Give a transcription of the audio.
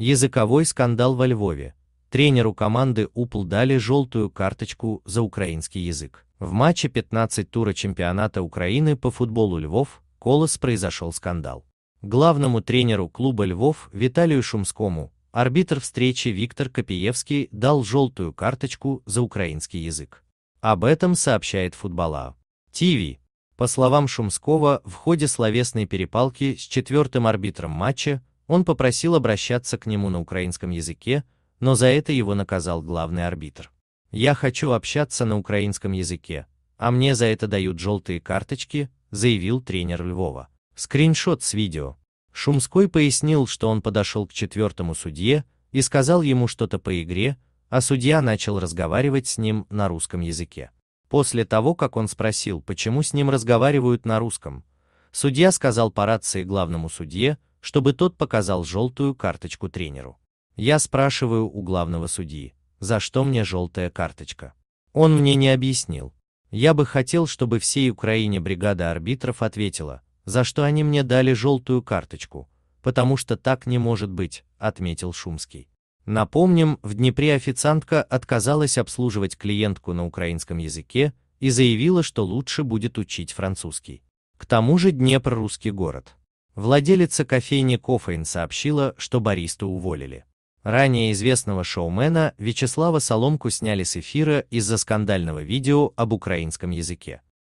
Языковой скандал во Львове. Тренеру команды УПЛ дали желтую карточку за украинский язык. В матче 15 тура чемпионата Украины по футболу Львов Колос произошел скандал. Главному тренеру клуба Львов Виталию Шумскому арбитр встречи Виктор Копиевский дал желтую карточку за украинский язык. Об этом сообщает футбола. ТВ. По словам Шумского, в ходе словесной перепалки с четвертым арбитром матча он попросил обращаться к нему на украинском языке, но за это его наказал главный арбитр. «Я хочу общаться на украинском языке, а мне за это дают желтые карточки», заявил тренер Львова. Скриншот с видео. Шумской пояснил, что он подошел к четвертому судье и сказал ему что-то по игре, а судья начал разговаривать с ним на русском языке. После того, как он спросил, почему с ним разговаривают на русском, судья сказал по рации главному судье, чтобы тот показал желтую карточку тренеру. Я спрашиваю у главного судьи, за что мне желтая карточка. Он мне не объяснил. Я бы хотел, чтобы всей Украине бригада арбитров ответила, за что они мне дали желтую карточку, потому что так не может быть, отметил Шумский. Напомним, в Днепре официантка отказалась обслуживать клиентку на украинском языке и заявила, что лучше будет учить французский. К тому же Днепр русский город. Владелица кофейни Кофейн сообщила, что баристу уволили. Ранее известного шоумена Вячеслава Соломку сняли с эфира из-за скандального видео об украинском языке.